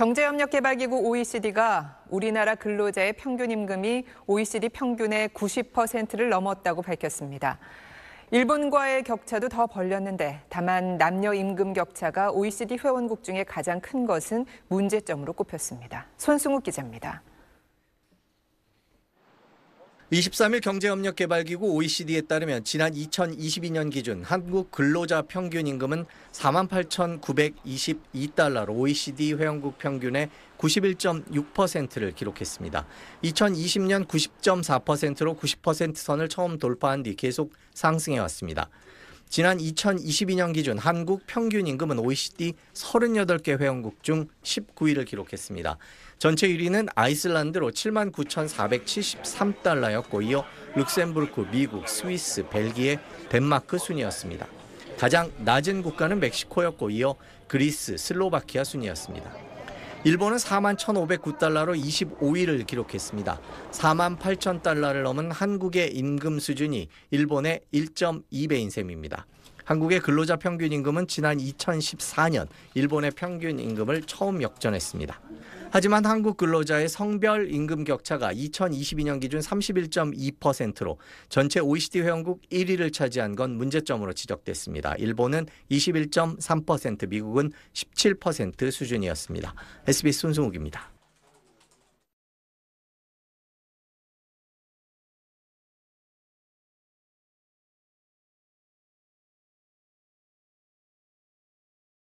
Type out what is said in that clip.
경제협력개발기구 OECD가 우리나라 근로자의 평균 임금이 OECD 평균의 90%를 넘었다고 밝혔습니다. 일본과의 격차도 더 벌렸는데 다만 남녀 임금 격차가 OECD 회원국 중에 가장 큰 것은 문제점으로 꼽혔습니다. 손승욱 기자입니다. 23일 경제협력개발기구 OECD에 따르면 지난 2022년 기준 한국 근로자 평균 임금은 48,922달러로 OECD 회원국 평균의 91.6%를 기록했습니다. 2020년 90.4%로 90% 선을 처음 돌파한 뒤 계속 상승해 왔습니다. 지난 2022년 기준 한국 평균 임금은 OECD 38개 회원국 중 19위를 기록했습니다. 전체 1위는 아이슬란드로 79,473달러였고 이어 룩셈부르크, 미국, 스위스, 벨기에, 덴마크 순이었습니다. 가장 낮은 국가는 멕시코였고 이어 그리스, 슬로바키아 순이었습니다. 일본은 4만 1,509달러로 25위를 기록했습니다. 4만 8 0달러를 넘은 한국의 임금 수준이 일본의 1.2배인 셈입니다. 한국의 근로자 평균 임금은 지난 2014년 일본의 평균 임금을 처음 역전했습니다. 하지만 한국 근로자의 성별 임금 격차가 2022년 기준 31.2%로 전체 OECD 회원국 1위를 차지한 건 문제점으로 지적됐습니다. 일본은 21.3%, 미국은 17% 수준이었습니다. SBS 손승욱입니다.